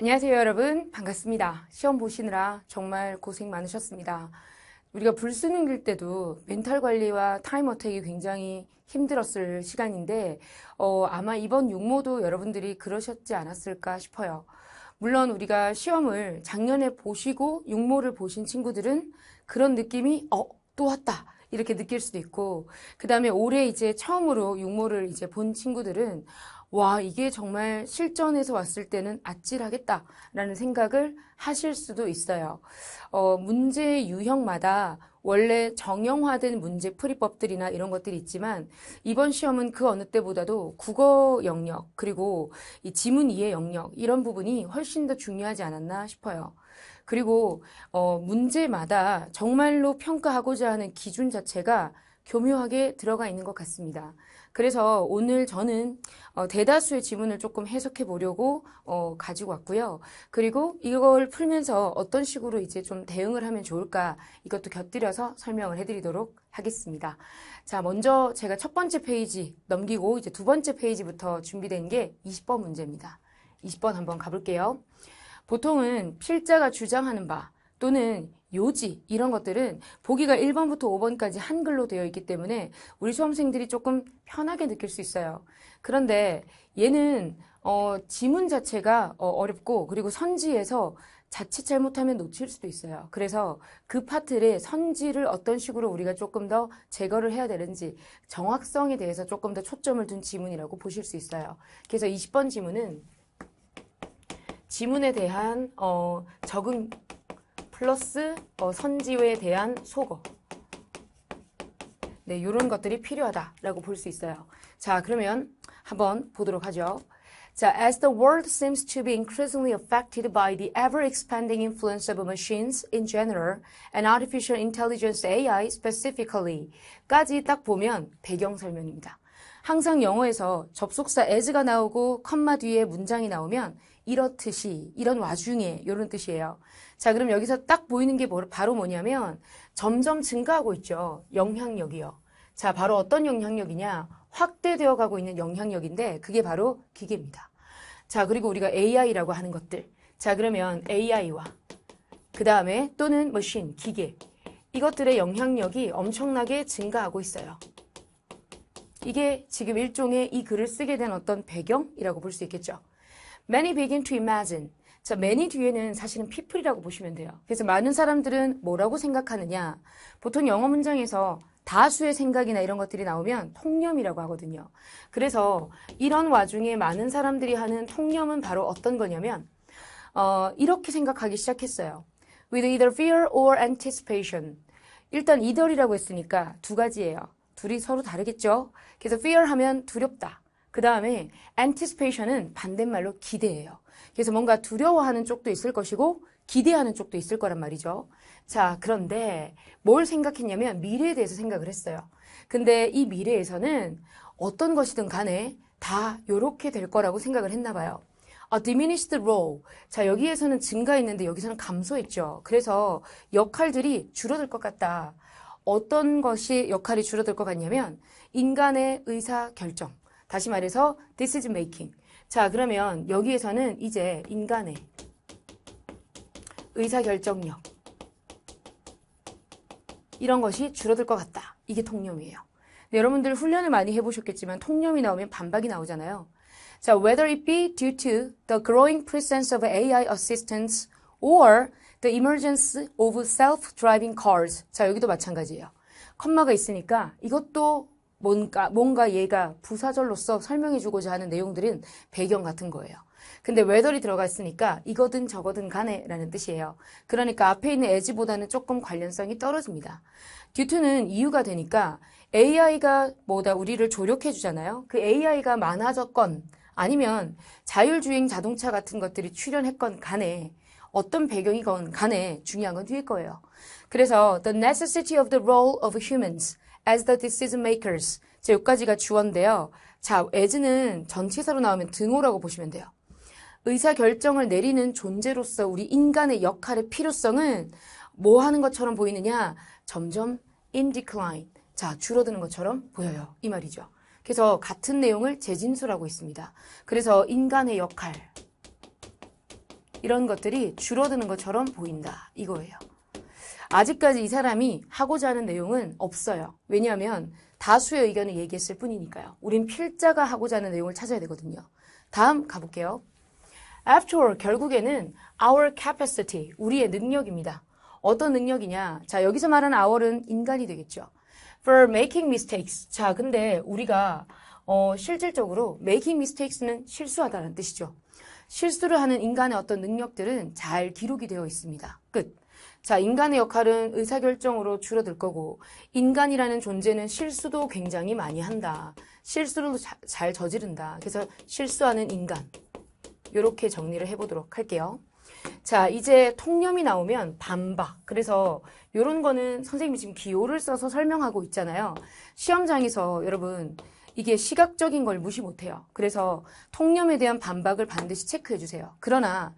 안녕하세요 여러분 반갑습니다 시험 보시느라 정말 고생 많으셨습니다 우리가 불수능일 때도 멘탈 관리와 타임 어택이 굉장히 힘들었을 시간인데 어, 아마 이번 육모도 여러분들이 그러셨지 않았을까 싶어요 물론 우리가 시험을 작년에 보시고 육모를 보신 친구들은 그런 느낌이 어 또 왔다 이렇게 느낄 수도 있고 그다음에 올해 이제 처음으로 육모를 이제 본 친구들은 와 이게 정말 실전에서 왔을 때는 아찔하겠다라는 생각을 하실 수도 있어요. 어, 문제 유형마다 원래 정형화된 문제 풀이법들이나 이런 것들이 있지만 이번 시험은 그 어느 때보다도 국어 영역 그리고 이 지문 이해 영역 이런 부분이 훨씬 더 중요하지 않았나 싶어요. 그리고 어, 문제마다 정말로 평가하고자 하는 기준 자체가 교묘하게 들어가 있는 것 같습니다. 그래서 오늘 저는 어, 대다수의 지문을 조금 해석해 보려고 어, 가지고 왔고요. 그리고 이걸 풀면서 어떤 식으로 이제 좀 대응을 하면 좋을까 이것도 곁들여서 설명을 해드리도록 하겠습니다. 자, 먼저 제가 첫 번째 페이지 넘기고 이제 두 번째 페이지부터 준비된 게 20번 문제입니다. 20번 한번 가볼게요. 보통은 필자가 주장하는 바 또는 요지 이런 것들은 보기가 1번부터 5번까지 한글로 되어 있기 때문에 우리 수험생들이 조금 편하게 느낄 수 있어요. 그런데 얘는 어, 지문 자체가 어, 렵고 그리고 선지에서 자칫 잘못하면 놓칠 수도 있어요. 그래서 그 파트를 선지를 어떤 식으로 우리가 조금 더 제거를 해야 되는지 정확성에 대해서 조금 더 초점을 둔 지문이라고 보실 수 있어요. 그래서 20번 지문은 지문에 대한 어, 적응 플러스 어, 선지회에 대한 속어 네, 이런 것들이 필요하다라고 볼 수 있어요. 자, 그러면 한번 보도록 하죠. 자, as the world seems to be increasingly affected by the ever-expanding influence of machines in general and artificial intelligence AI specifically 까지 딱 보면 배경 설명입니다. 항상 영어에서 접속사 as가 나오고 컴마 뒤에 문장이 나오면 이렇듯이 이런 와중에 이런 뜻이에요. 자 그럼 여기서 딱 보이는 게 뭐, 바로 뭐냐면 점점 증가하고 있죠. 영향력이요. 자 바로 어떤 영향력이냐 확대되어 가고 있는 영향력인데 그게 바로 기계입니다. 자 그리고 우리가 AI라고 하는 것들 자 그러면 AI와 그 다음에 또는 머신 기계 이것들의 영향력이 엄청나게 증가하고 있어요. 이게 지금 일종의 이 글을 쓰게 된 어떤 배경이라고 볼 수 있겠죠. many begin to imagine. 자, many 뒤에는 사실은 people이라고 보시면 돼요. 그래서 많은 사람들은 뭐라고 생각하느냐. 보통 영어 문장에서 다수의 생각이나 이런 것들이 나오면 통념이라고 하거든요. 그래서 이런 와중에 많은 사람들이 하는 통념은 바로 어떤 거냐면 어, 이렇게 생각하기 시작했어요. With either fear or anticipation. 일단 either이라고 했으니까 두 가지예요. 둘이 서로 다르겠죠. 그래서 fear 하면 두렵다. 그 다음에 anticipation은 반대말로 기대예요. 그래서 뭔가 두려워하는 쪽도 있을 것이고 기대하는 쪽도 있을 거란 말이죠. 자, 그런데 뭘 생각했냐면 미래에 대해서 생각을 했어요. 근데 이 미래에서는 어떤 것이든 간에 다이렇게될 거라고 생각을 했나 봐요. A 아, diminished role. 자, 여기에서는 증가했는데 여기서는 감소했죠. 그래서 역할들이 줄어들 것 같다. 어떤 것이 역할이 줄어들 것 같냐면 인간의 의사 결정. 다시 말해서 this is making. 자, 그러면 여기에서는 이제 인간의 의사결정력 이런 것이 줄어들 것 같다. 이게 통념이에요. 네, 여러분들 훈련을 많이 해보셨겠지만 통념이 나오면 반박이 나오잖아요. 자, whether it be due to the growing presence of AI assistance or the emergence of self-driving cars. 자, 여기도 마찬가지예요. 컴마가 있으니까 이것도 뭔가, 뭔가 얘가 부사절로서 설명해주고자 하는 내용들은 배경 같은 거예요. 근데 웨더이 들어가 있으니까 이거든 저거든 간에 라는 뜻이에요. 그러니까 앞에 있는 에지보다는 조금 관련성이 떨어집니다. 듀트는 이유가 되니까 AI가 뭐다 우리를 조력해 주잖아요. 그 AI가 많아졌건 아니면 자율주행 자동차 같은 것들이 출현했건 간에 어떤 배경이건 간에 중요한 건 뒤일 거예요. 그래서 the necessity of the role of humans as the decision makers. 자, 여기까지가 주어인데요. 자, as는 전체사로 나오면 등호라고 보시면 돼요. 의사 결정을 내리는 존재로서 우리 인간의 역할의 필요성은 뭐 하는 것처럼 보이느냐? 점점 in decline. 자, 줄어드는 것처럼 보여요. 이 말이죠. 그래서 같은 내용을 재진술하고 있습니다. 그래서 인간의 역할. 이런 것들이 줄어드는 것처럼 보인다. 이거예요. 아직까지 이 사람이 하고자 하는 내용은 없어요. 왜냐하면 다수의 의견을 얘기했을 뿐이니까요. 우린 필자가 하고자 하는 내용을 찾아야 되거든요. 다음 가볼게요. After all, 결국에는 our capacity, 우리의 능력입니다. 어떤 능력이냐? 자, 여기서 말하는 our은 인간이 되겠죠. For making mistakes. 자, 근데 우리가 어, 실질적으로 making mistakes는 실수하다는 뜻이죠. 실수를 하는 인간의 어떤 능력들은 잘 기록이 되어 있습니다. 끝. 자, 인간의 역할은 의사결정으로 줄어들 거고, 인간이라는 존재는 실수도 굉장히 많이 한다. 실수를 자, 잘 저지른다. 그래서 실수하는 인간. 이렇게 정리를 해보도록 할게요. 자, 이제 통념이 나오면 반박. 그래서 이런 거는 선생님이 지금 기호를 써서 설명하고 있잖아요. 시험장에서 여러분, 이게 시각적인 걸 무시 못해요. 그래서 통념에 대한 반박을 반드시 체크해 주세요. 그러나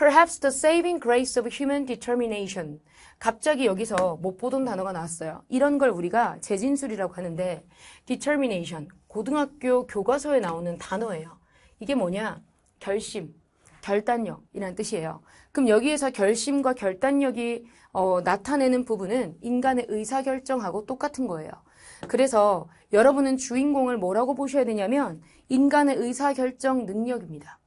Perhaps the saving grace of human determination. 갑자기 여기서 못 보던 단어가 나왔어요. 이런 걸 우리가 재진술이라고 하는데 determination, 고등학교 교과서에 나오는 단어예요. 이게 뭐냐? 결심, 결단력이라는 뜻이에요. 그럼 여기에서 결심과 결단력이 어, 나타내는 부분은 인간의 의사결정하고 똑같은 거예요. 그래서 여러분은 주인공을 뭐라고 보셔야 되냐면 인간의 의사결정 능력입니다.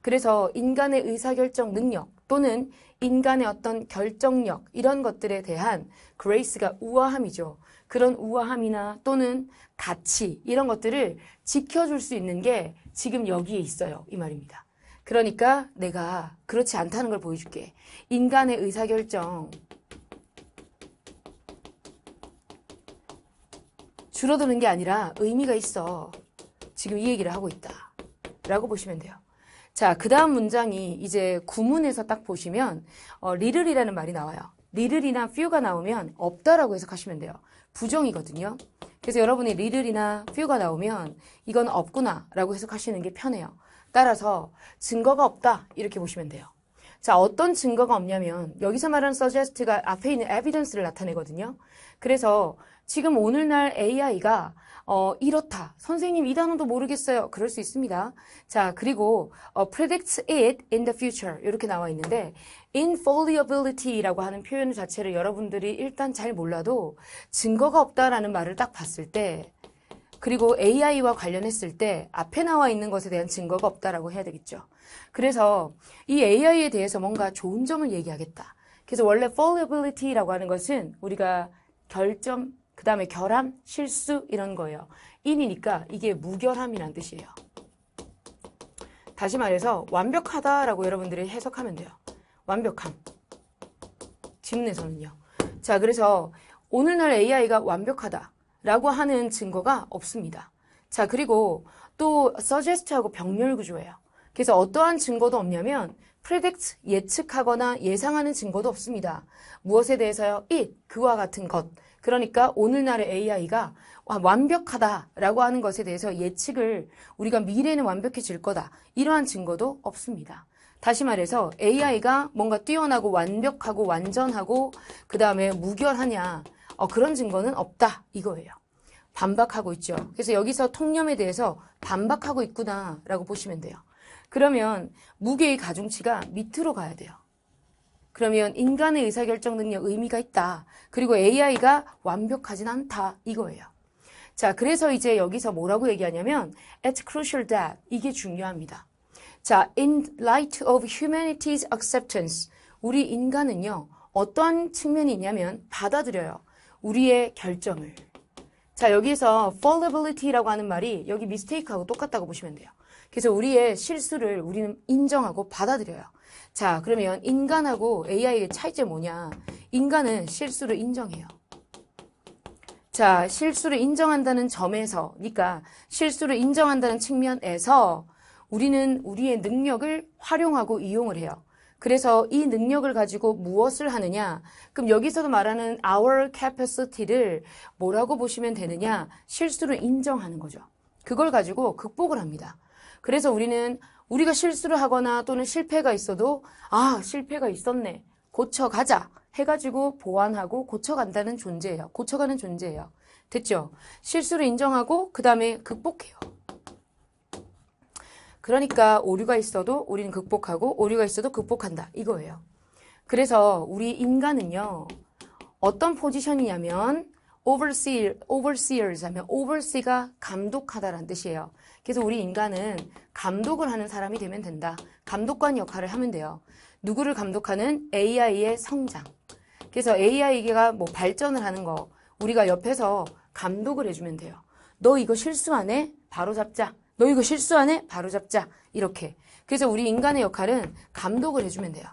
그래서 인간의 의사결정 능력 또는 인간의 어떤 결정력 이런 것들에 대한 그레이스가 우아함이죠. 그런 우아함이나 또는 가치 이런 것들을 지켜줄 수 있는 게 지금 여기에 있어요. 이 말입니다. 그러니까 내가 그렇지 않다는 걸 보여줄게. 인간의 의사결정 줄어드는 게 아니라 의미가 있어. 지금 이 얘기를 하고 있다. 라고 보시면 돼요. 자, 그 다음 문장이 이제 구문에서 딱 보시면 어, 리를이라는 말이 나와요. 리를이나 퓨가 나오면 없다라고 해석하시면 돼요. 부정이거든요. 그래서 여러분이 리를이나 퓨가 나오면 이건 없구나라고 해석하시는 게 편해요. 따라서 증거가 없다 이렇게 보시면 돼요. 자, 어떤 증거가 없냐면 여기서 말하는 suggest가 앞에 있는 evidence를 나타내거든요. 그래서 지금 오늘날 AI가 어, 이렇다. 선생님 이 단어도 모르겠어요. 그럴 수 있습니다. 자, 그리고 어, predicts it in the future 이렇게 나와 있는데 infallibility라고 하는 표현 자체를 여러분들이 일단 잘 몰라도 증거가 없다라는 말을 딱 봤을 때 그리고 AI와 관련했을 때 앞에 나와 있는 것에 대한 증거가 없다라고 해야 되겠죠. 그래서 이 AI에 대해서 뭔가 좋은 점을 얘기하겠다. 그래서 원래 fallibility라고 하는 것은 우리가 결점 그 다음에 결함, 실수 이런 거예요. 인이니까 이게 무결함이란 뜻이에요. 다시 말해서 완벽하다라고 여러분들이 해석하면 돼요. 완벽함. 지문에서는요. 자, 그래서 오늘날 AI가 완벽하다라고 하는 증거가 없습니다. 자, 그리고 또 suggest하고 병렬 구조예요. 그래서 어떠한 증거도 없냐면 predict 예측하거나 예상하는 증거도 없습니다. 무엇에 대해서요? it 그와 같은 것 그러니까 오늘날의 AI가 완벽하다라고 하는 것에 대해서 예측을 우리가 미래는 완벽해질 거다. 이러한 증거도 없습니다. 다시 말해서 AI가 뭔가 뛰어나고 완벽하고 완전하고 그 다음에 무결하냐 어, 그런 증거는 없다 이거예요. 반박하고 있죠. 그래서 여기서 통념에 대해서 반박하고 있구나라고 보시면 돼요. 그러면 무게의 가중치가 밑으로 가야 돼요. 그러면 인간의 의사결정 능력 의미가 있다. 그리고 AI가 완벽하진 않다. 이거예요. 자, 그래서 이제 여기서 뭐라고 얘기하냐면 It's crucial that 이게 중요합니다. 자, in light of humanity's acceptance 우리 인간은요. 어떤 측면이 있냐면 받아들여요. 우리의 결정을. 자, 여기에서 fallibility라고 하는 말이 여기 mistake하고 똑같다고 보시면 돼요. 그래서 우리의 실수를 우리는 인정하고 받아들여요. 자, 그러면 인간하고 AI의 차이점 뭐냐? 인간은 실수를 인정해요. 자, 실수를 인정한다는 점에서, 그러니까 실수를 인정한다는 측면에서 우리는 우리의 능력을 활용하고 이용을 해요. 그래서 이 능력을 가지고 무엇을 하느냐? 그럼 여기서도 말하는 our capacity를 뭐라고 보시면 되느냐? 실수를 인정하는 거죠. 그걸 가지고 극복을 합니다. 그래서 우리는 우리가 실수를 하거나 또는 실패가 있어도 아, 실패가 있었네. 고쳐가자. 해가지고 보완하고 고쳐간다는 존재예요. 고쳐가는 존재예요. 됐죠? 실수를 인정하고 그 다음에 극복해요. 그러니까 오류가 있어도 우리는 극복하고 오류가 있어도 극복한다. 이거예요. 그래서 우리 인간은요. 어떤 포지션이냐면 overseer, overseers 하면 oversee가 감독하다라는 뜻이에요. 그래서 우리 인간은 감독을 하는 사람이 되면 된다. 감독관 역할을 하면 돼요. 누구를 감독하는 AI의 성장. 그래서 AI가 뭐 발전을 하는 거 우리가 옆에서 감독을 해주면 돼요. 너 이거 실수 안 해? 바로 잡자. 너 이거 실수 안 해? 바로 잡자. 이렇게. 그래서 우리 인간의 역할은 감독을 해주면 돼요.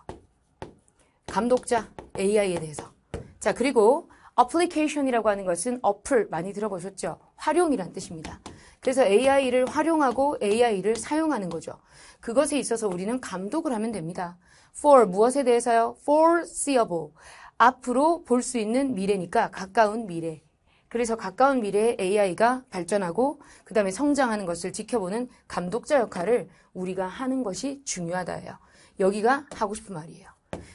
감독자 AI에 대해서. 자, 그리고 어플리케이션이라고 하는 것은 어플 많이 들어보셨죠? 활용이란 뜻입니다. 그래서 AI를 활용하고 AI를 사용하는 거죠. 그것에 있어서 우리는 감독을 하면 됩니다. for 무엇에 대해서요? for seeable. 앞으로 볼 수 있는 미래니까 가까운 미래. 그래서 가까운 미래에 AI가 발전하고 그 다음에 성장하는 것을 지켜보는 감독자 역할을 우리가 하는 것이 중요하다예요. 여기가 하고 싶은 말이에요.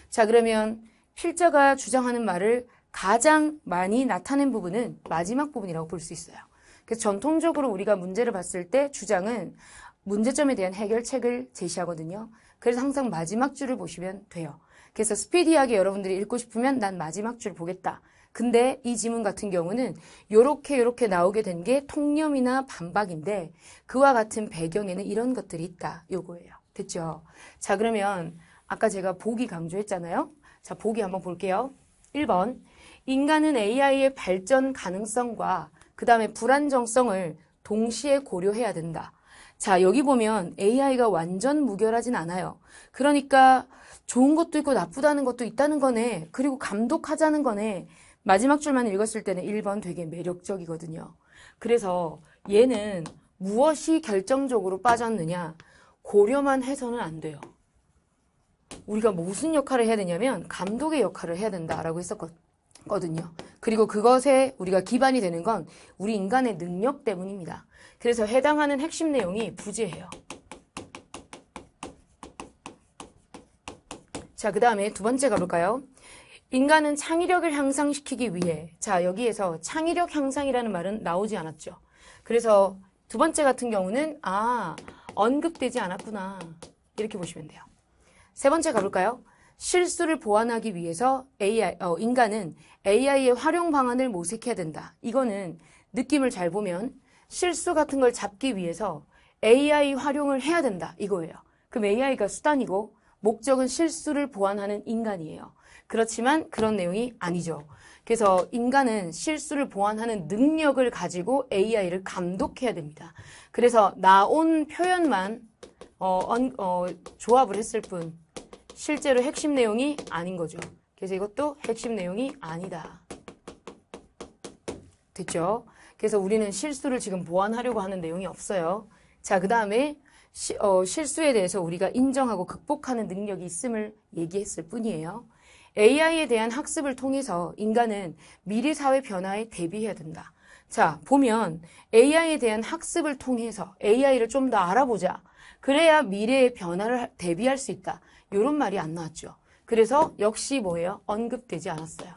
자 그러면 필자가 주장하는 말을 가장 많이 나타낸 부분은 마지막 부분이라고 볼 수 있어요. 그래서 전통적으로 우리가 문제를 봤을 때 주장은 문제점에 대한 해결책을 제시하거든요. 그래서 항상 마지막 줄을 보시면 돼요. 그래서 스피디하게 여러분들이 읽고 싶으면 난 마지막 줄 보겠다. 근데 이 지문 같은 경우는 요렇게 요렇게 나오게 된 게 통념이나 반박인데 그와 같은 배경에는 이런 것들이 있다. 요거예요. 됐죠? 자, 그러면 아까 제가 보기 강조했잖아요. 자, 보기 한번 볼게요. 1번. 인간은 AI의 발전 가능성과 그 다음에 불안정성을 동시에 고려해야 된다. 자, 여기 보면 AI가 완전 무결하진 않아요. 그러니까 좋은 것도 있고 나쁘다는 것도 있다는 거네. 그리고 감독하자는 거네. 마지막 줄만 읽었을 때는 1번 되게 매력적이거든요. 그래서 얘는 무엇이 결정적으로 빠졌느냐. 고려만 해서는 안 돼요. 우리가 무슨 역할을 해야 되냐면 감독의 역할을 해야 된다라고 했었거든요. 거든요. 그리고 그것에 우리가 기반이 되는 건 우리 인간의 능력 때문입니다. 그래서 해당하는 핵심 내용이 부재해요. 자, 그 다음에 두 번째 가볼까요? 인간은 창의력을 향상시키기 위해, 자, 여기에서 창의력 향상이라는 말은 나오지 않았죠. 그래서 두 번째 같은 경우는, 아, 언급되지 않았구나. 이렇게 보시면 돼요. 세 번째 가볼까요? 실수를 보완하기 위해서 AI, 어, 인간은 AI의 활용 방안을 모색해야 된다. 이거는 느낌을 잘 보면 실수 같은 걸 잡기 위해서 AI 활용을 해야 된다. 이거예요. 그럼 AI가 수단이고 목적은 실수를 보완하는 인간이에요. 그렇지만 그런 내용이 아니죠. 그래서 인간은 실수를 보완하는 능력을 가지고 AI를 감독해야 됩니다. 그래서 나온 표현만 어, 어, 조합을 했을 뿐 실제로 핵심 내용이 아닌 거죠. 그래서 이것도 핵심 내용이 아니다. 됐죠? 그래서 우리는 실수를 지금 보완하려고 하는 내용이 없어요. 자, 그 다음에 어, 실수에 대해서 우리가 인정하고 극복하는 능력이 있음을 얘기했을 뿐이에요. AI에 대한 학습을 통해서 인간은 미래 사회 변화에 대비해야 된다. 자, 보면 AI에 대한 학습을 통해서 AI를 좀 더 알아보자. 그래야 미래의 변화를 대비할 수 있다. 이런 말이 안 나왔죠. 그래서 역시 뭐예요? 언급되지 않았어요.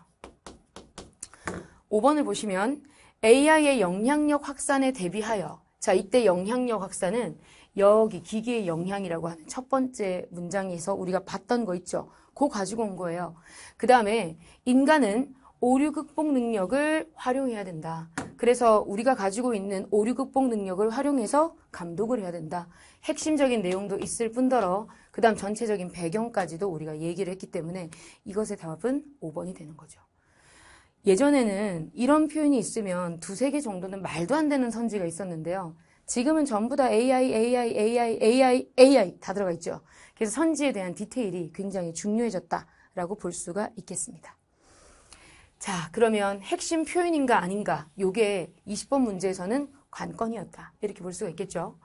5번을 보시면 AI의 영향력 확산에 대비하여 자 이때 영향력 확산은 여기 기계의 영향이라고 하는 첫 번째 문장에서 우리가 봤던 거 있죠. 그거 가지고 온 거예요. 그 다음에 인간은 오류 극복 능력을 활용해야 된다. 그래서 우리가 가지고 있는 오류 극복 능력을 활용해서 감독을 해야 된다. 핵심적인 내용도 있을 뿐더러 그 다음 전체적인 배경까지도 우리가 얘기를 했기 때문에 이것의 답은 5번이 되는 거죠. 예전에는 이런 표현이 있으면 두세 개 정도는 말도 안 되는 선지가 있었는데요. 지금은 전부 다 AI, AI, AI, AI, AI 다 들어가 있죠. 그래서 선지에 대한 디테일이 굉장히 중요해졌다라고 볼 수가 있겠습니다. 자, 그러면 핵심 표현인가 아닌가, 요게 20번 문제에서는 관건이었다. 이렇게 볼 수가 있겠죠.